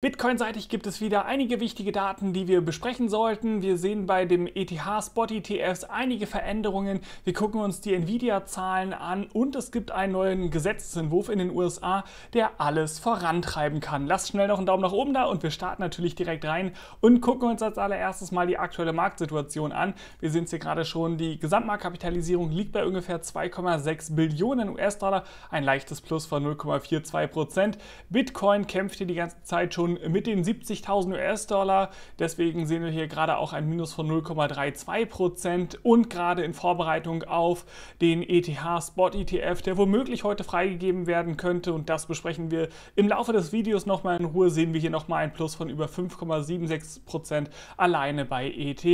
Bitcoin-seitig gibt es wieder einige wichtige Daten, die wir besprechen sollten. Wir sehen bei dem ETH-Spot ETFs einige Veränderungen. Wir gucken uns die Nvidia-Zahlen an und es gibt einen neuen Gesetzentwurf in den USA, der alles vorantreiben kann. Lasst schnell noch einen Daumen nach oben da und wir starten natürlich direkt rein und gucken uns als allererstes mal die aktuelle Marktsituation an. Wir sehen es hier gerade schon, die Gesamtmarktkapitalisierung liegt bei ungefähr 2,6 Billionen US-Dollar, ein leichtes Plus von 0,42 Prozent. Bitcoin kämpft hier die ganze Zeit schon schon mit den 70.000 US-Dollar. Deswegen sehen wir hier gerade auch ein Minus von 0,32 und gerade in Vorbereitung auf den ETH Spot ETF, der womöglich heute freigegeben werden könnte. Und das besprechen wir im Laufe des Videos nochmal in Ruhe. Sehen wir hier nochmal ein Plus von über 5,76 alleine bei ETH.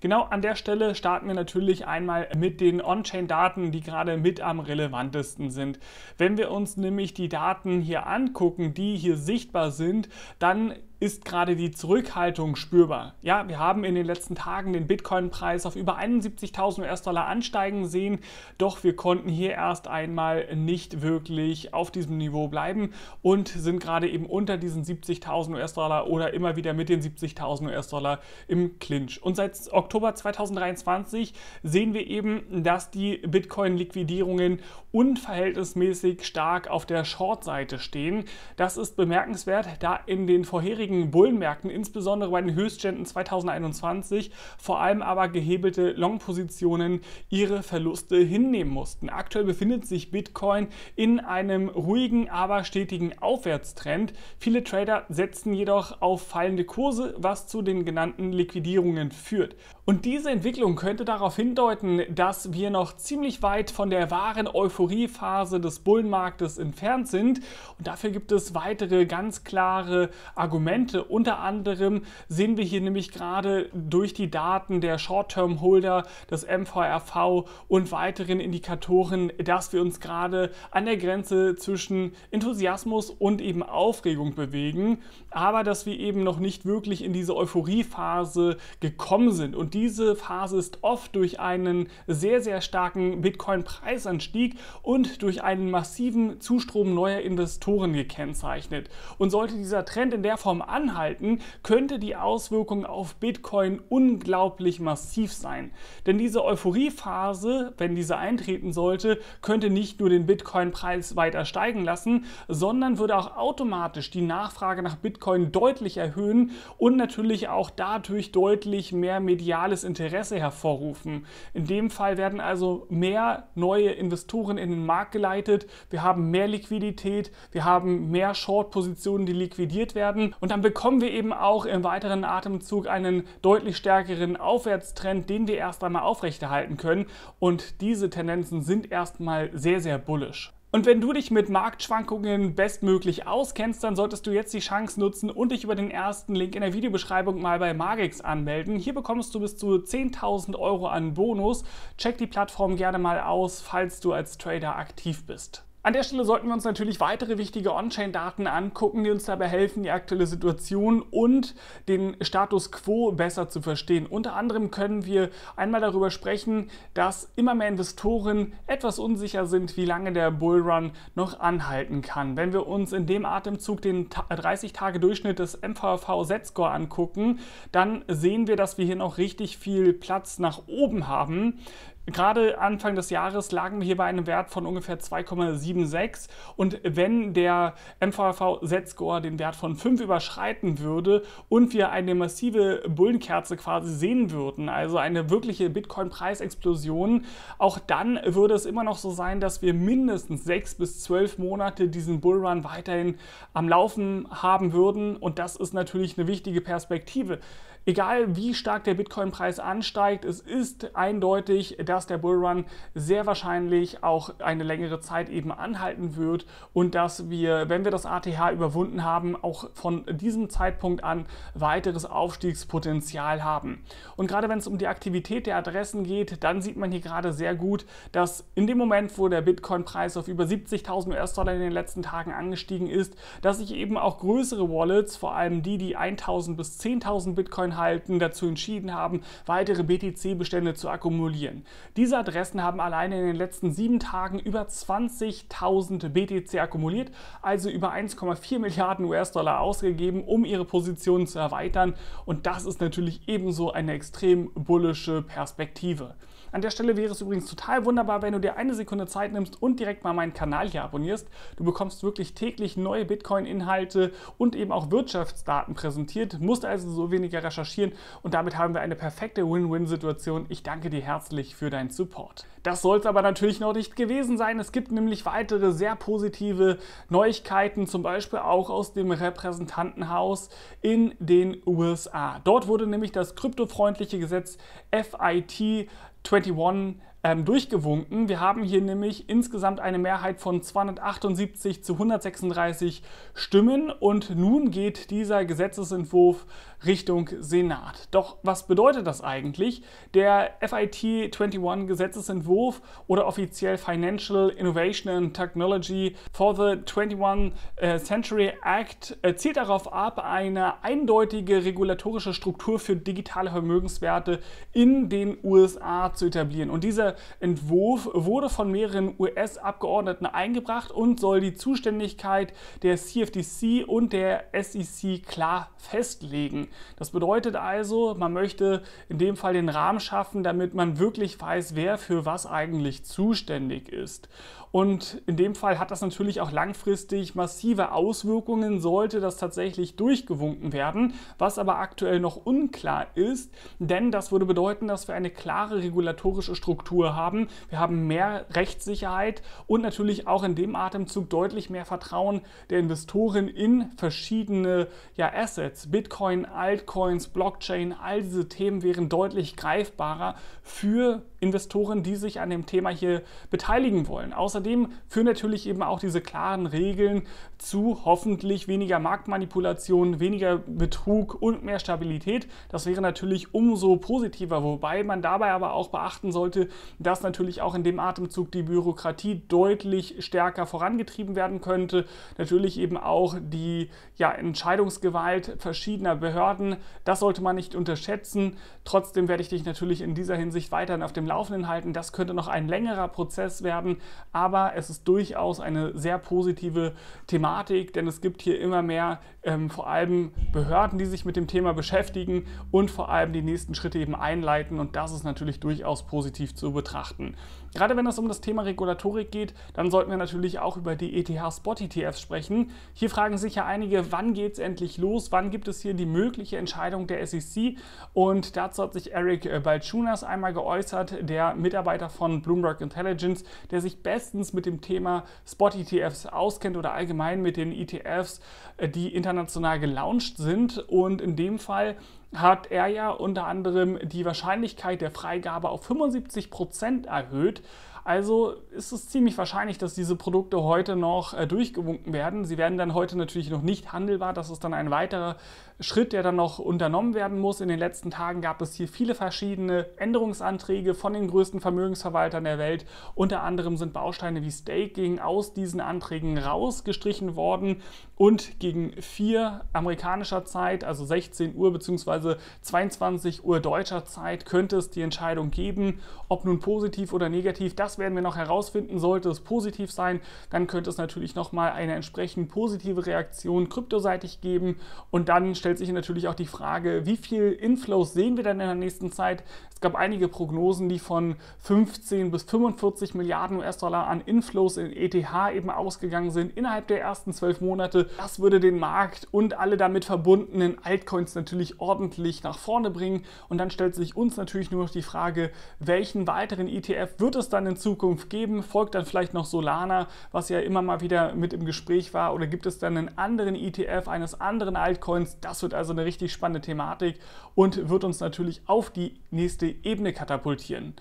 Genau an der Stelle starten wir natürlich einmal mit den On-Chain-Daten, die gerade mit am relevantesten sind. Wenn wir uns nämlich die Daten hier angucken, die hier sichtbar sind, dann ist gerade die Zurückhaltung spürbar. Ja, wir haben in den letzten Tagen den Bitcoin-Preis auf über 71.000 US-Dollar ansteigen sehen, doch wir konnten hier erst einmal nicht wirklich auf diesem Niveau bleiben und sind gerade eben unter diesen 70.000 US-Dollar oder immer wieder mit den 70.000 US-Dollar im Clinch. Und seit Oktober 2023 sehen wir eben, dass die Bitcoin-Liquidierungen unverhältnismäßig stark auf der Short-Seite stehen. Das ist bemerkenswert, da in den vorherigen einigen Bullenmärkten, insbesondere bei den Höchstständen 2021, vor allem aber gehebelte Long-Positionen ihre Verluste hinnehmen mussten. Aktuell befindet sich Bitcoin in einem ruhigen, aber stetigen Aufwärtstrend. Viele Trader setzen jedoch auf fallende Kurse, was zu den genannten Liquidierungen führt. Und diese Entwicklung könnte darauf hindeuten, dass wir noch ziemlich weit von der wahren Euphoriephase des Bullenmarktes entfernt sind. Und dafür gibt es weitere ganz klare Argumente Argumente. Unter anderem sehen wir hier nämlich gerade durch die Daten der Short-Term-Holder, des MVRV und weiteren Indikatoren, dass wir uns gerade an der Grenze zwischen Enthusiasmus und eben Aufregung bewegen, aber dass wir eben noch nicht wirklich in diese Euphoriephase gekommen sind. Und diese Phase ist oft durch einen sehr, sehr starken Bitcoin-Preisanstieg und durch einen massiven Zustrom neuer Investoren gekennzeichnet. Und sollte dieser Trend in der Form anhalten, könnte die Auswirkung auf Bitcoin unglaublich massiv sein. Denn diese Euphoriephase, wenn diese eintreten sollte, könnte nicht nur den Bitcoin-Preis weiter steigen lassen, sondern würde auch automatisch die Nachfrage nach Bitcoin deutlich erhöhen und natürlich auch dadurch deutlich mehr mediales Interesse hervorrufen. In dem Fall werden also mehr neue Investoren in den Markt geleitet, wir haben mehr Liquidität, wir haben mehr Short-Positionen, die liquidiert werden und dann bekommen wir eben auch im weiteren Atemzug einen deutlich stärkeren Aufwärtstrend, den wir erst einmal aufrechterhalten können. Und diese Tendenzen sind erstmal sehr, sehr bullisch. Und wenn du dich mit Marktschwankungen bestmöglich auskennst, dann solltest du jetzt die Chance nutzen und dich über den ersten Link in der Videobeschreibung mal bei Magix anmelden. Hier bekommst du bis zu 10.000 Euro an Bonus. Check die Plattform gerne mal aus, falls du als Trader aktiv bist. An der Stelle sollten wir uns natürlich weitere wichtige On-Chain-Daten angucken, die uns dabei helfen, die aktuelle Situation und den Status quo besser zu verstehen. Unter anderem können wir einmal darüber sprechen, dass immer mehr Investoren etwas unsicher sind, wie lange der Bullrun noch anhalten kann. Wenn wir uns in dem Atemzug den 30-Tage-Durchschnitt des MVV Z-Score angucken, dann sehen wir, dass wir hier noch richtig viel Platz nach oben haben. Gerade Anfang des Jahres lagen wir hier bei einem Wert von ungefähr 2,76 und wenn der MVV Setscore den Wert von 5 überschreiten würde und wir eine massive Bullenkerze quasi sehen würden, also eine wirkliche Bitcoin-Preisexplosion, auch dann würde es immer noch so sein, dass wir mindestens 6 bis 12 Monate diesen Bullrun weiterhin am Laufen haben würden und das ist natürlich eine wichtige Perspektive. Egal wie stark der Bitcoin-Preis ansteigt, es ist eindeutig, dass der Bullrun sehr wahrscheinlich auch eine längere Zeit eben anhalten wird und dass wir, wenn wir das ATH überwunden haben, auch von diesem Zeitpunkt an weiteres Aufstiegspotenzial haben. Und gerade wenn es um die Aktivität der Adressen geht, dann sieht man hier gerade sehr gut, dass in dem Moment, wo der Bitcoin-Preis auf über 70.000 US-Dollar in den letzten Tagen angestiegen ist, dass sich eben auch größere Wallets, vor allem die, die 1.000 bis 10.000 Bitcoin Anhalten dazu entschieden haben, weitere BTC-Bestände zu akkumulieren. Diese Adressen haben alleine in den letzten sieben Tagen über 20.000 BTC akkumuliert, also über 1,4 Milliarden US-Dollar ausgegeben, um ihre Positionen zu erweitern. Und das ist natürlich ebenso eine extrem bullische Perspektive. An der Stelle wäre es übrigens total wunderbar, wenn du dir eine Sekunde Zeit nimmst und direkt mal meinen Kanal hier abonnierst. Du bekommst wirklich täglich neue Bitcoin-Inhalte und eben auch Wirtschaftsdaten präsentiert, musst also so weniger recherchieren und damit haben wir eine perfekte Win-Win-Situation. Ich danke dir herzlich für deinen Support. Das soll es aber natürlich noch nicht gewesen sein. Es gibt nämlich weitere sehr positive Neuigkeiten, zum Beispiel auch aus dem Repräsentantenhaus in den USA. Dort wurde nämlich das kryptofreundliche Gesetz FIT 21 ähm, durchgewunken. Wir haben hier nämlich insgesamt eine Mehrheit von 278 zu 136 Stimmen und nun geht dieser Gesetzesentwurf Richtung Senat. Doch was bedeutet das eigentlich? Der FIT 21 Gesetzesentwurf oder offiziell Financial Innovation and Technology for the 21 äh, Century Act äh, zielt darauf ab, eine eindeutige regulatorische Struktur für digitale Vermögenswerte in den USA zu etablieren. Und diese Entwurf wurde von mehreren US-Abgeordneten eingebracht und soll die Zuständigkeit der CFTC und der SEC klar festlegen. Das bedeutet also, man möchte in dem Fall den Rahmen schaffen, damit man wirklich weiß, wer für was eigentlich zuständig ist. Und in dem Fall hat das natürlich auch langfristig massive Auswirkungen, sollte das tatsächlich durchgewunken werden, was aber aktuell noch unklar ist, denn das würde bedeuten, dass wir eine klare regulatorische Struktur haben. Wir haben mehr Rechtssicherheit und natürlich auch in dem Atemzug deutlich mehr Vertrauen der Investoren in verschiedene ja, Assets. Bitcoin, Altcoins, Blockchain, all diese Themen wären deutlich greifbarer für Investoren, die sich an dem Thema hier beteiligen wollen. Außerdem führen natürlich eben auch diese klaren Regeln zu hoffentlich weniger Marktmanipulation, weniger Betrug und mehr Stabilität. Das wäre natürlich umso positiver, wobei man dabei aber auch beachten sollte, dass natürlich auch in dem Atemzug die Bürokratie deutlich stärker vorangetrieben werden könnte. Natürlich eben auch die ja, Entscheidungsgewalt verschiedener Behörden. Das sollte man nicht unterschätzen. Trotzdem werde ich dich natürlich in dieser Hinsicht weiterhin auf dem Laufenden halten. Das könnte noch ein längerer Prozess werden, aber es ist durchaus eine sehr positive Thematik, denn es gibt hier immer mehr ähm, vor allem Behörden, die sich mit dem Thema beschäftigen und vor allem die nächsten Schritte eben einleiten und das ist natürlich durchaus positiv zu betrachten. Gerade wenn es um das Thema Regulatorik geht, dann sollten wir natürlich auch über die ETH-Spot-ETFs sprechen. Hier fragen sich ja einige, wann geht es endlich los? Wann gibt es hier die mögliche Entscheidung der SEC? Und dazu hat sich Eric äh, Balchunas einmal geäußert, der Mitarbeiter von Bloomberg Intelligence, der sich bestens mit dem Thema Spot-ETFs auskennt oder allgemein mit den ETFs, äh, die international gelauncht sind. Und in dem Fall hat er ja unter anderem die Wahrscheinlichkeit der Freigabe auf 75 Prozent erhöht. Also ist es ziemlich wahrscheinlich, dass diese Produkte heute noch äh, durchgewunken werden. Sie werden dann heute natürlich noch nicht handelbar. Das ist dann ein weiterer Schritt, der dann noch unternommen werden muss. In den letzten Tagen gab es hier viele verschiedene Änderungsanträge von den größten Vermögensverwaltern der Welt. Unter anderem sind Bausteine wie Staking aus diesen Anträgen rausgestrichen worden und gegen 4 amerikanischer Zeit, also 16 Uhr bzw. 22 Uhr deutscher Zeit, könnte es die Entscheidung geben, ob nun positiv oder negativ. Das das werden wir noch herausfinden. Sollte es positiv sein, dann könnte es natürlich nochmal eine entsprechend positive Reaktion kryptoseitig geben. Und dann stellt sich natürlich auch die Frage, wie viel Inflows sehen wir denn in der nächsten Zeit? Es gab einige Prognosen, die von 15 bis 45 Milliarden US-Dollar an Inflows in ETH eben ausgegangen sind innerhalb der ersten zwölf Monate. Das würde den Markt und alle damit verbundenen Altcoins natürlich ordentlich nach vorne bringen. Und dann stellt sich uns natürlich nur noch die Frage, welchen weiteren ETF wird es dann in Zukunft geben? Folgt dann vielleicht noch Solana, was ja immer mal wieder mit im Gespräch war? Oder gibt es dann einen anderen ETF eines anderen Altcoins? Das wird also eine richtig spannende Thematik und wird uns natürlich auf die nächste Ebene katapultieren.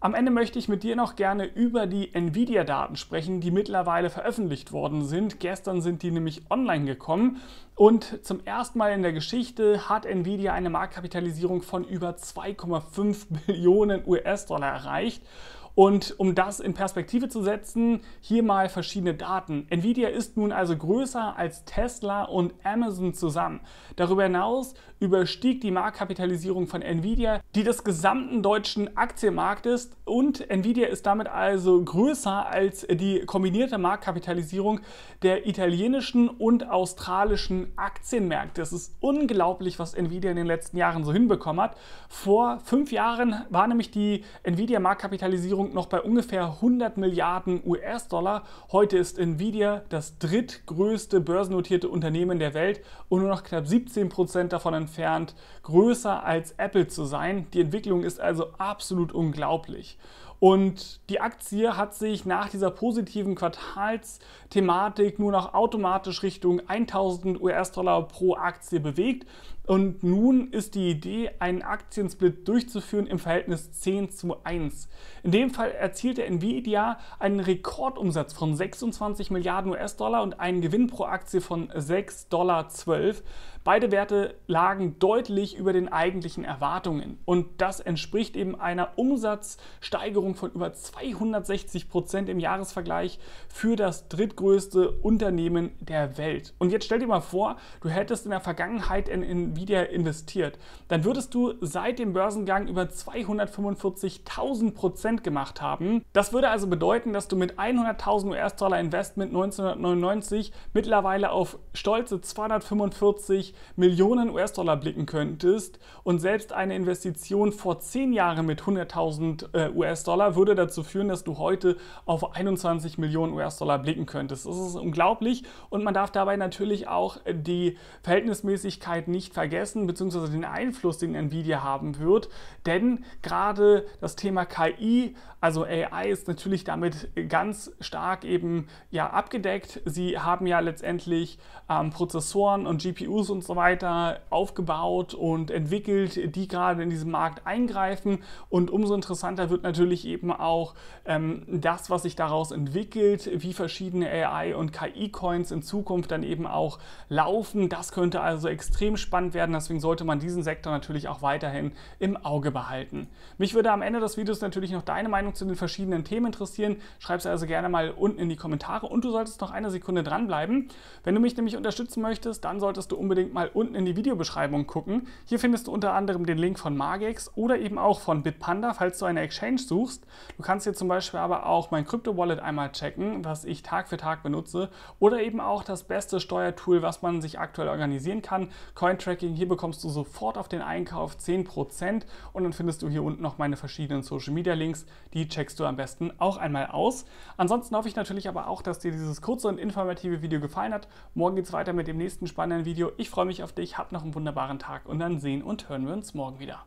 Am Ende möchte ich mit dir noch gerne über die Nvidia-Daten sprechen, die mittlerweile veröffentlicht worden sind. Gestern sind die nämlich online gekommen und zum ersten Mal in der Geschichte hat Nvidia eine Marktkapitalisierung von über 2,5 Billionen US-Dollar erreicht. Und um das in Perspektive zu setzen, hier mal verschiedene Daten. Nvidia ist nun also größer als Tesla und Amazon zusammen. Darüber hinaus überstieg die Marktkapitalisierung von Nvidia die des gesamten deutschen Aktienmarktes und Nvidia ist damit also größer als die kombinierte Marktkapitalisierung der italienischen und australischen Aktienmärkte. Es ist unglaublich, was Nvidia in den letzten Jahren so hinbekommen hat. Vor fünf Jahren war nämlich die Nvidia-Marktkapitalisierung Zeitpunkt noch bei ungefähr 100 Milliarden US-Dollar. Heute ist Nvidia das drittgrößte börsennotierte Unternehmen der Welt und nur noch knapp 17 Prozent davon entfernt, größer als Apple zu sein. Die Entwicklung ist also absolut unglaublich. Und die Aktie hat sich nach dieser positiven Quartalsthematik nur noch automatisch Richtung 1000 US-Dollar pro Aktie bewegt. Und nun ist die Idee, einen Aktiensplit durchzuführen im Verhältnis 10 zu 1. In dem Fall erzielte Nvidia einen Rekordumsatz von 26 Milliarden US-Dollar und einen Gewinn pro Aktie von 6,12 Dollar. Beide Werte lagen deutlich über den eigentlichen Erwartungen. Und das entspricht eben einer Umsatzsteigerung Steigerung von über 260 Prozent im Jahresvergleich für das drittgrößte Unternehmen der Welt. Und jetzt stell dir mal vor, du hättest in der Vergangenheit in Nvidia investiert. Dann würdest du seit dem Börsengang über 245.000 Prozent gemacht haben. Das würde also bedeuten, dass du mit 100.000 US-Dollar Investment 1999 mittlerweile auf stolze 245 Millionen US-Dollar blicken könntest und selbst eine Investition vor 10 Jahren mit 100.000 äh, US-Dollar US-Dollar würde dazu führen, dass du heute auf 21 Millionen US-Dollar blicken könntest. Das ist unglaublich und man darf dabei natürlich auch die Verhältnismäßigkeit nicht vergessen, beziehungsweise den Einfluss, den Nvidia haben wird, denn gerade das Thema KI, also AI, ist natürlich damit ganz stark eben ja abgedeckt. Sie haben ja letztendlich ähm, Prozessoren und GPUs und so weiter aufgebaut und entwickelt, die gerade in diesem Markt eingreifen und umso interessanter wird natürlich eben auch ähm, das, was sich daraus entwickelt, wie verschiedene AI- und KI-Coins in Zukunft dann eben auch laufen. Das könnte also extrem spannend werden. Deswegen sollte man diesen Sektor natürlich auch weiterhin im Auge behalten. Mich würde am Ende des Videos natürlich noch deine Meinung zu den verschiedenen Themen interessieren. Schreib es also gerne mal unten in die Kommentare und du solltest noch eine Sekunde dranbleiben. Wenn du mich nämlich unterstützen möchtest, dann solltest du unbedingt mal unten in die Videobeschreibung gucken. Hier findest du unter anderem den Link von Margex oder eben auch von Bitpanda, falls du eine Exchange suchst kannst. Du kannst hier zum Beispiel aber auch mein Krypto-Wallet einmal checken, was ich Tag für Tag benutze. Oder eben auch das beste Steuertool, was man sich aktuell organisieren kann. Cointracking, hier bekommst du sofort auf den Einkauf 10% und dann findest du hier unten noch meine verschiedenen Social-Media-Links. Die checkst du am besten auch einmal aus. Ansonsten hoffe ich natürlich aber auch, dass dir dieses kurze und informative Video gefallen hat. Morgen geht es weiter mit dem nächsten spannenden Video. Ich freue mich auf dich, hab noch einen wunderbaren Tag und dann sehen und hören wir uns morgen wieder.